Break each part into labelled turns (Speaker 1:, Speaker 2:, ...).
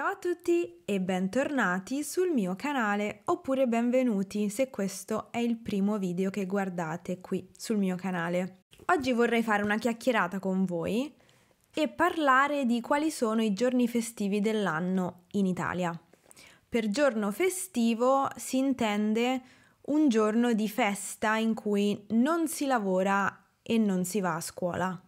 Speaker 1: Ciao a tutti e bentornati sul mio canale oppure benvenuti se questo è il primo video che guardate qui sul mio canale. Oggi vorrei fare una chiacchierata con voi e parlare di quali sono i giorni festivi dell'anno in Italia. Per giorno festivo si intende un giorno di festa in cui non si lavora e non si va a scuola.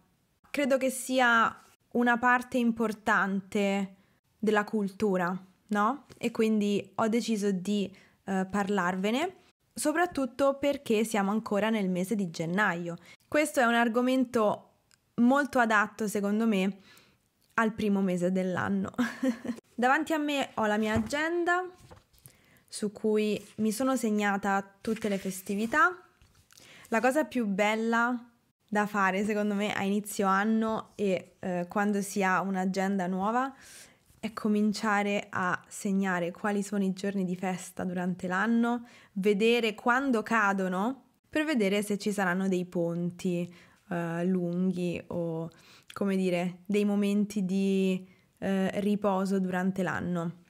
Speaker 1: Credo che sia una parte importante della cultura, no? E quindi ho deciso di eh, parlarvene, soprattutto perché siamo ancora nel mese di gennaio. Questo è un argomento molto adatto, secondo me, al primo mese dell'anno. Davanti a me ho la mia agenda su cui mi sono segnata tutte le festività. La cosa più bella da fare secondo me a inizio anno e eh, quando si ha un'agenda nuova è cominciare a segnare quali sono i giorni di festa durante l'anno, vedere quando cadono per vedere se ci saranno dei ponti eh, lunghi o come dire dei momenti di eh, riposo durante l'anno.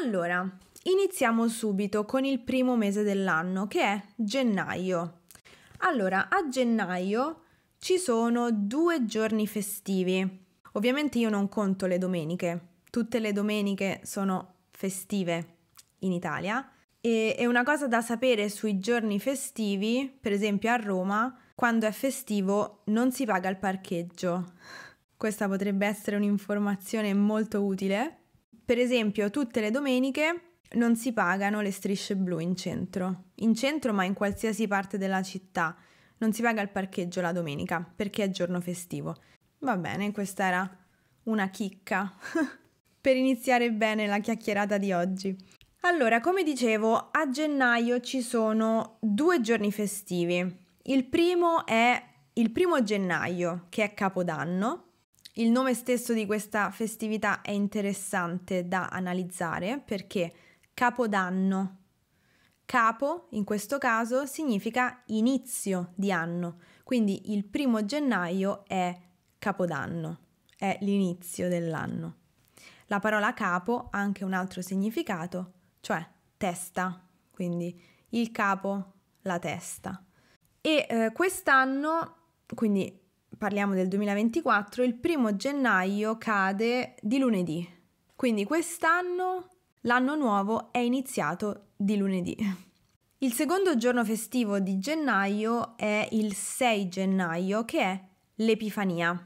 Speaker 1: Allora, iniziamo subito con il primo mese dell'anno che è gennaio. Allora, a gennaio ci sono due giorni festivi. Ovviamente io non conto le domeniche, tutte le domeniche sono festive in Italia e è una cosa da sapere sui giorni festivi, per esempio a Roma, quando è festivo non si paga il parcheggio. Questa potrebbe essere un'informazione molto utile. Per esempio, tutte le domeniche non si pagano le strisce blu in centro. In centro, ma in qualsiasi parte della città. Non si paga il parcheggio la domenica perché è giorno festivo. Va bene, questa era una chicca. per iniziare bene la chiacchierata di oggi. Allora, come dicevo, a gennaio ci sono due giorni festivi. Il primo è il primo gennaio, che è Capodanno. Il nome stesso di questa festività è interessante da analizzare perché Capodanno Capo, in questo caso, significa inizio di anno, quindi il primo gennaio è capodanno, è l'inizio dell'anno. La parola capo ha anche un altro significato, cioè testa, quindi il capo, la testa. E eh, quest'anno, quindi parliamo del 2024, il primo gennaio cade di lunedì. Quindi quest'anno l'anno nuovo è iniziato di lunedì. Il secondo giorno festivo di gennaio è il 6 gennaio, che è l'Epifania,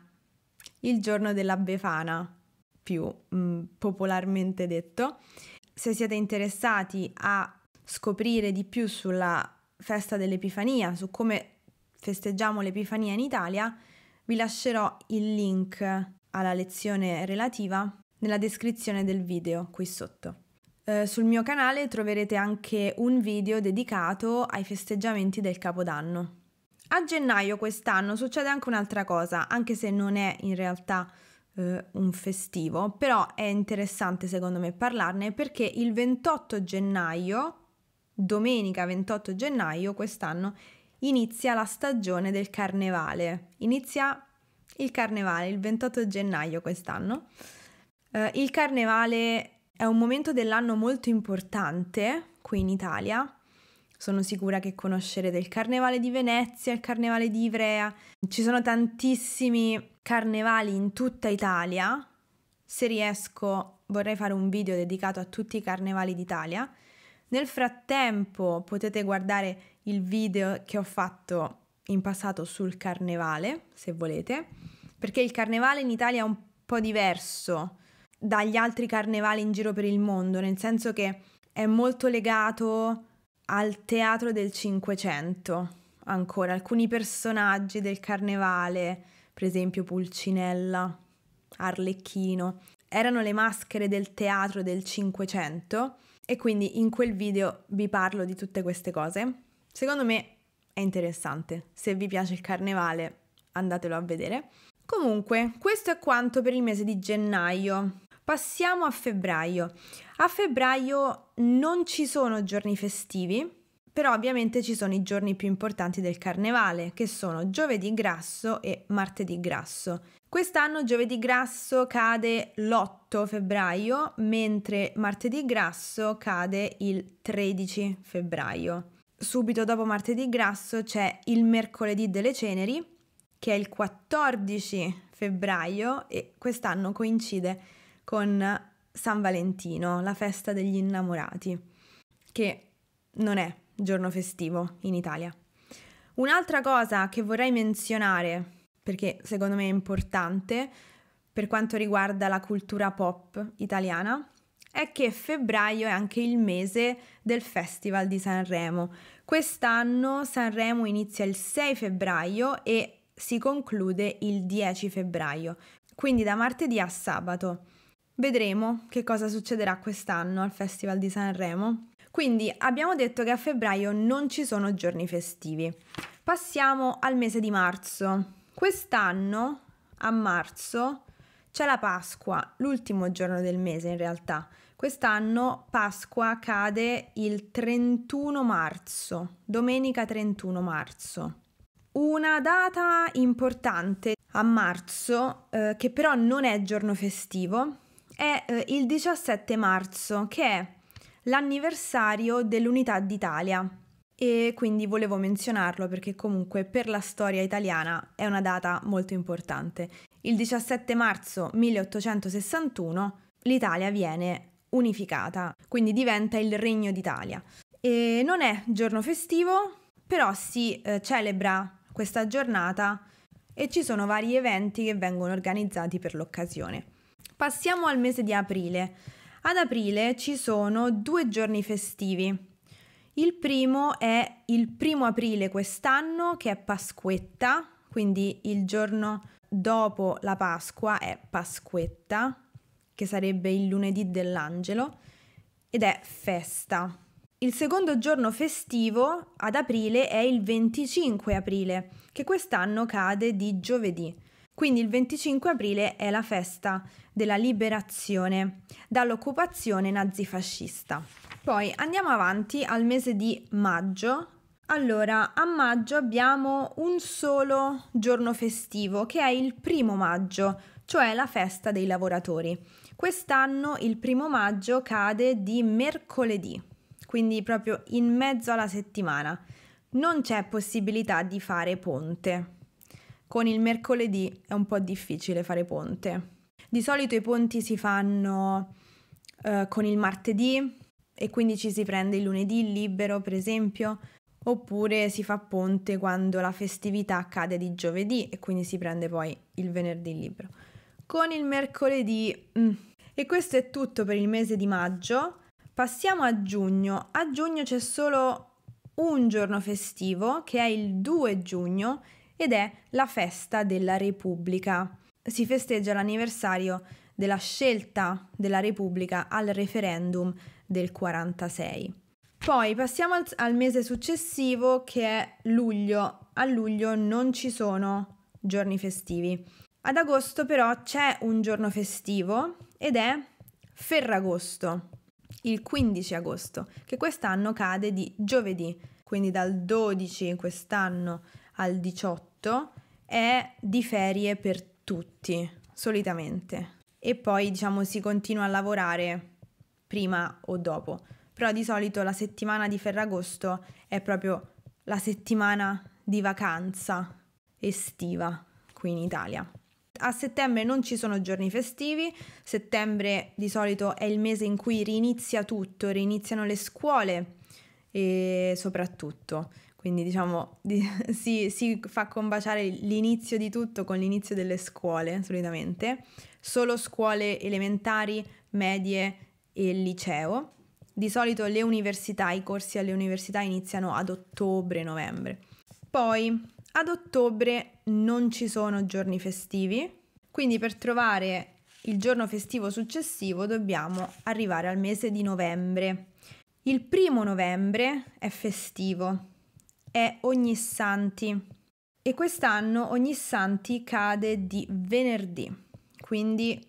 Speaker 1: il giorno della Befana più mh, popolarmente detto. Se siete interessati a scoprire di più sulla festa dell'Epifania, su come festeggiamo l'Epifania in Italia, vi lascerò il link alla lezione relativa nella descrizione del video qui sotto. Eh, sul mio canale troverete anche un video dedicato ai festeggiamenti del Capodanno. A gennaio quest'anno succede anche un'altra cosa, anche se non è in realtà eh, un festivo, però è interessante secondo me parlarne perché il 28 gennaio, domenica 28 gennaio quest'anno, inizia la stagione del carnevale. Inizia il carnevale il 28 gennaio quest'anno. Eh, il carnevale è un momento dell'anno molto importante qui in Italia sono sicura che conoscerete il Carnevale di Venezia, il Carnevale di Ivrea. Ci sono tantissimi carnevali in tutta Italia. Se riesco vorrei fare un video dedicato a tutti i carnevali d'Italia. Nel frattempo potete guardare il video che ho fatto in passato sul carnevale, se volete, perché il carnevale in Italia è un po' diverso dagli altri carnevali in giro per il mondo, nel senso che è molto legato al teatro del Cinquecento ancora, alcuni personaggi del carnevale, per esempio Pulcinella, Arlecchino, erano le maschere del teatro del Cinquecento e quindi in quel video vi parlo di tutte queste cose. Secondo me è interessante, se vi piace il carnevale andatelo a vedere. Comunque, questo è quanto per il mese di gennaio. Passiamo a febbraio. A febbraio non ci sono giorni festivi, però ovviamente ci sono i giorni più importanti del carnevale, che sono giovedì grasso e martedì grasso. Quest'anno giovedì grasso cade l'8 febbraio, mentre martedì grasso cade il 13 febbraio. Subito dopo martedì grasso c'è il mercoledì delle ceneri, che è il 14 febbraio e quest'anno coincide con San Valentino, la festa degli innamorati, che non è giorno festivo in Italia. Un'altra cosa che vorrei menzionare, perché secondo me è importante per quanto riguarda la cultura pop italiana, è che febbraio è anche il mese del Festival di Sanremo. Quest'anno Sanremo inizia il 6 febbraio e si conclude il 10 febbraio, quindi da martedì a sabato. Vedremo che cosa succederà quest'anno al Festival di Sanremo. Quindi abbiamo detto che a febbraio non ci sono giorni festivi. Passiamo al mese di marzo. Quest'anno, a marzo, c'è la Pasqua, l'ultimo giorno del mese in realtà. Quest'anno Pasqua cade il 31 marzo, domenica 31 marzo. Una data importante a marzo, eh, che però non è giorno festivo, è eh, il 17 marzo, che è l'anniversario dell'unità d'Italia. E quindi volevo menzionarlo perché comunque per la storia italiana è una data molto importante. Il 17 marzo 1861 l'Italia viene unificata, quindi diventa il Regno d'Italia. E non è giorno festivo, però si eh, celebra questa giornata e ci sono vari eventi che vengono organizzati per l'occasione. Passiamo al mese di aprile. Ad aprile ci sono due giorni festivi. Il primo è il primo aprile quest'anno che è Pasquetta, quindi il giorno dopo la Pasqua è Pasquetta, che sarebbe il lunedì dell'angelo, ed è festa. Il secondo giorno festivo ad aprile è il 25 aprile, che quest'anno cade di giovedì. Quindi il 25 aprile è la festa della liberazione dall'occupazione nazifascista. Poi andiamo avanti al mese di maggio. Allora, a maggio abbiamo un solo giorno festivo che è il primo maggio, cioè la festa dei lavoratori. Quest'anno il primo maggio cade di mercoledì, quindi proprio in mezzo alla settimana. Non c'è possibilità di fare ponte. Con il mercoledì è un po' difficile fare ponte. Di solito i ponti si fanno eh, con il martedì e quindi ci si prende il lunedì libero, per esempio, oppure si fa ponte quando la festività cade di giovedì e quindi si prende poi il venerdì libero. Con il mercoledì... Mm. E questo è tutto per il mese di maggio. Passiamo a giugno. A giugno c'è solo un giorno festivo che è il 2 giugno ed è la festa della Repubblica. Si festeggia l'anniversario della scelta della Repubblica al referendum del 46. Poi passiamo al, al mese successivo che è luglio. A luglio non ci sono giorni festivi. Ad agosto però c'è un giorno festivo ed è Ferragosto, il 15 agosto, che quest'anno cade di giovedì, quindi dal 12 quest'anno al 18 è di ferie per tutti, solitamente. E poi diciamo si continua a lavorare prima o dopo. Però di solito la settimana di Ferragosto è proprio la settimana di vacanza estiva qui in Italia. A settembre non ci sono giorni festivi, settembre di solito è il mese in cui rinizia tutto, riniziano le scuole, e soprattutto. Quindi diciamo di, si, si, fa combaciare l'inizio di tutto con l'inizio delle scuole solitamente, solo scuole elementari, medie e liceo. Di solito le università, i corsi alle università iniziano ad ottobre-novembre. Poi ad ottobre non ci sono giorni festivi, quindi per trovare il giorno festivo successivo dobbiamo arrivare al mese di novembre il primo novembre è festivo, è ogni santi e quest'anno ogni santi cade di venerdì, quindi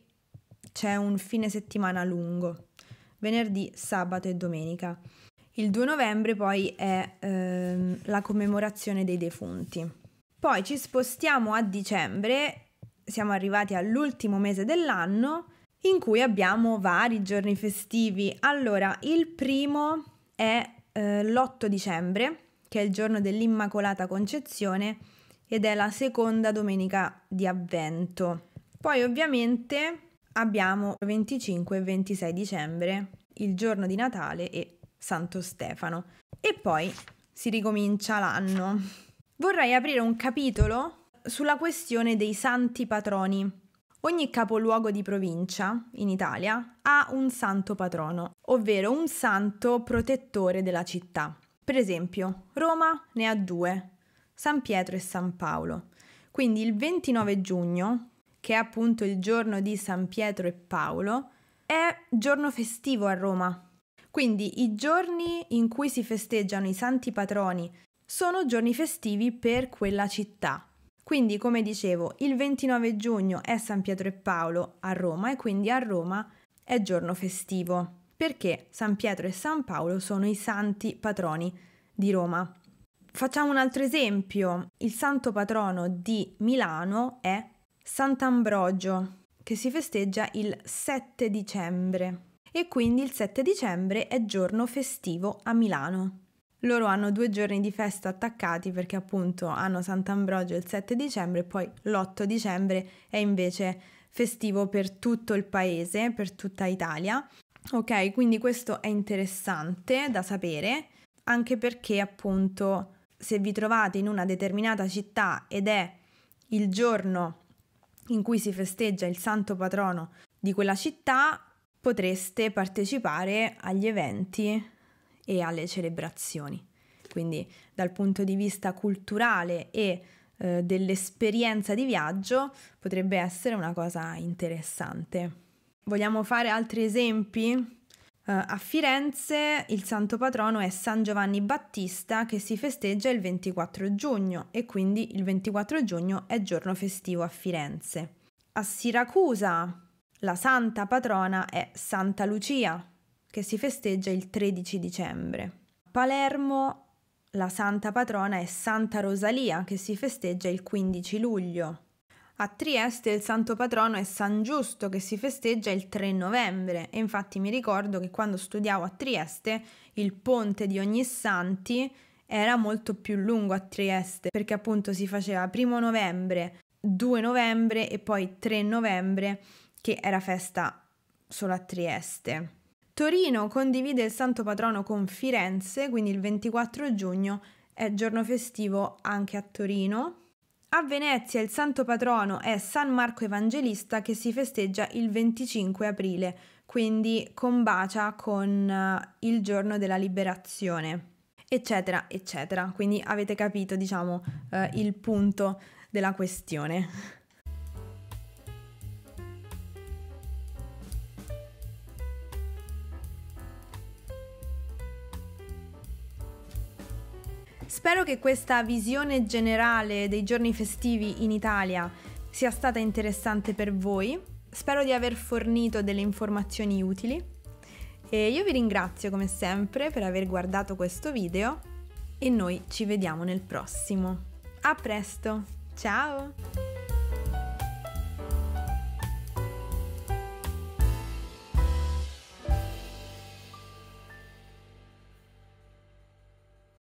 Speaker 1: c'è un fine settimana lungo, venerdì, sabato e domenica. Il 2 novembre poi è ehm, la commemorazione dei defunti. Poi ci spostiamo a dicembre, siamo arrivati all'ultimo mese dell'anno in cui abbiamo vari giorni festivi. Allora, il primo è eh, l'8 dicembre, che è il giorno dell'Immacolata Concezione ed è la seconda domenica di avvento. Poi ovviamente abbiamo 25 e 26 dicembre, il giorno di Natale e Santo Stefano. E poi si ricomincia l'anno. Vorrei aprire un capitolo sulla questione dei santi patroni Ogni capoluogo di provincia in Italia ha un santo patrono, ovvero un santo protettore della città. Per esempio, Roma ne ha due, San Pietro e San Paolo. Quindi il 29 giugno, che è appunto il giorno di San Pietro e Paolo, è giorno festivo a Roma. Quindi i giorni in cui si festeggiano i santi patroni sono giorni festivi per quella città. Quindi, come dicevo, il 29 giugno è San Pietro e Paolo a Roma e quindi a Roma è giorno festivo, perché San Pietro e San Paolo sono i santi patroni di Roma. Facciamo un altro esempio, il santo patrono di Milano è Sant'Ambrogio, che si festeggia il 7 dicembre e quindi il 7 dicembre è giorno festivo a Milano. Loro hanno due giorni di festa attaccati perché appunto hanno Sant'Ambrogio il 7 dicembre e poi l'8 dicembre è invece festivo per tutto il paese, per tutta Italia. Ok, quindi questo è interessante da sapere, anche perché appunto se vi trovate in una determinata città ed è il giorno in cui si festeggia il santo patrono di quella città, potreste partecipare agli eventi e alle celebrazioni. Quindi dal punto di vista culturale e eh, dell'esperienza di viaggio potrebbe essere una cosa interessante. Vogliamo fare altri esempi? Uh, a Firenze il santo patrono è San Giovanni Battista che si festeggia il 24 giugno e quindi il 24 giugno è giorno festivo a Firenze. A Siracusa la santa patrona è Santa Lucia che si festeggia il 13 dicembre. A Palermo la santa patrona è Santa Rosalia, che si festeggia il 15 luglio. A Trieste il santo patrono è San Giusto, che si festeggia il 3 novembre. E infatti mi ricordo che quando studiavo a Trieste il ponte di ogni santi era molto più lungo a Trieste, perché appunto si faceva 1 novembre, 2 novembre e poi 3 novembre, che era festa solo a Trieste. Torino condivide il santo patrono con Firenze, quindi il 24 giugno è giorno festivo anche a Torino. A Venezia il santo patrono è San Marco Evangelista che si festeggia il 25 aprile, quindi combacia con eh, il giorno della liberazione, eccetera, eccetera. Quindi avete capito, diciamo, eh, il punto della questione. Spero che questa visione generale dei giorni festivi in Italia sia stata interessante per voi. Spero di aver fornito delle informazioni utili. E io vi ringrazio come sempre per aver guardato questo video e noi ci vediamo nel prossimo. A presto, ciao!